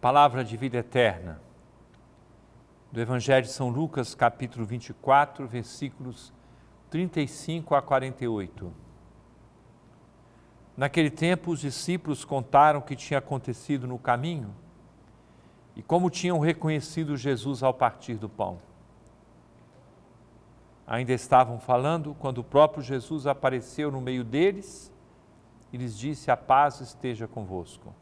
Palavra de vida eterna. Do Evangelho de São Lucas, capítulo 24, versículos 35 a 48. Naquele tempo, os discípulos contaram o que tinha acontecido no caminho e como tinham reconhecido Jesus ao partir do pão. Ainda estavam falando quando o próprio Jesus apareceu no meio deles e lhes disse: A paz esteja convosco.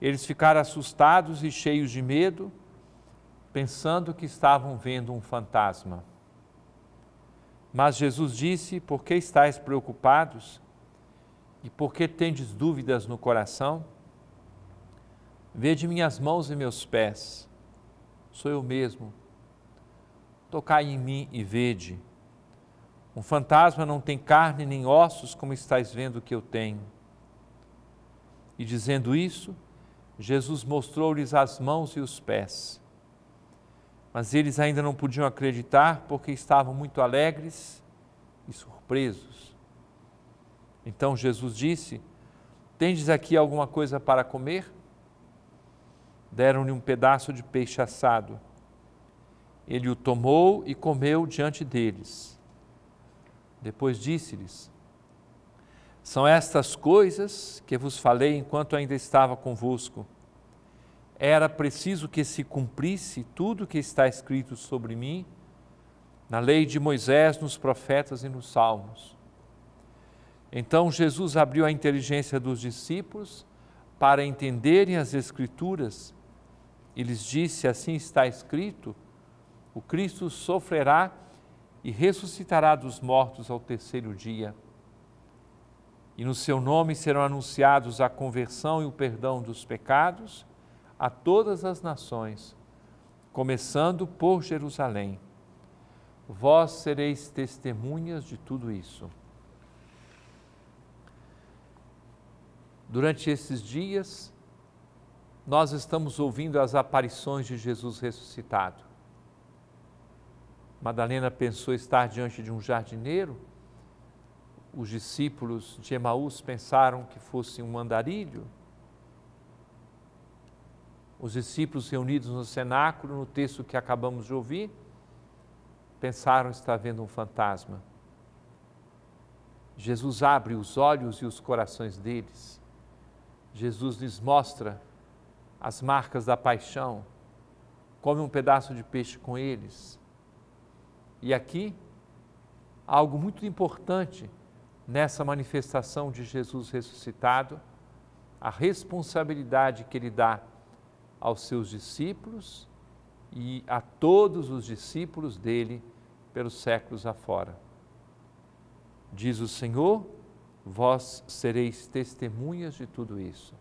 Eles ficaram assustados e cheios de medo, pensando que estavam vendo um fantasma. Mas Jesus disse: Por que estáis preocupados? E por que tendes dúvidas no coração? Vede minhas mãos e meus pés, sou eu mesmo. Tocai em mim e vede. Um fantasma não tem carne nem ossos, como estáis vendo que eu tenho. E dizendo isso, Jesus mostrou-lhes as mãos e os pés. Mas eles ainda não podiam acreditar porque estavam muito alegres e surpresos. Então Jesus disse: Tendes aqui alguma coisa para comer? Deram-lhe um pedaço de peixe assado. Ele o tomou e comeu diante deles. Depois disse-lhes: são estas coisas que vos falei enquanto ainda estava convosco. Era preciso que se cumprisse tudo o que está escrito sobre mim na lei de Moisés, nos profetas e nos salmos. Então Jesus abriu a inteligência dos discípulos para entenderem as Escrituras e lhes disse: Assim está escrito, o Cristo sofrerá e ressuscitará dos mortos ao terceiro dia e no seu nome serão anunciados a conversão e o perdão dos pecados a todas as nações, começando por Jerusalém. Vós sereis testemunhas de tudo isso. Durante esses dias, nós estamos ouvindo as aparições de Jesus ressuscitado. Madalena pensou estar diante de um jardineiro os discípulos de Emaús pensaram que fosse um andarilho? Os discípulos reunidos no cenáculo, no texto que acabamos de ouvir, pensaram estar vendo um fantasma. Jesus abre os olhos e os corações deles. Jesus lhes mostra as marcas da paixão, come um pedaço de peixe com eles. E aqui, algo muito importante nessa manifestação de Jesus ressuscitado, a responsabilidade que ele dá aos seus discípulos e a todos os discípulos dele pelos séculos afora. Diz o Senhor: vós sereis testemunhas de tudo isso.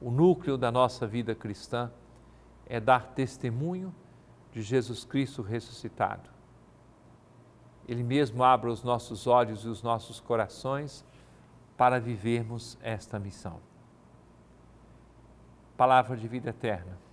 O núcleo da nossa vida cristã é dar testemunho de Jesus Cristo ressuscitado. Ele mesmo abra os nossos olhos e os nossos corações para vivermos esta missão. Palavra de vida eterna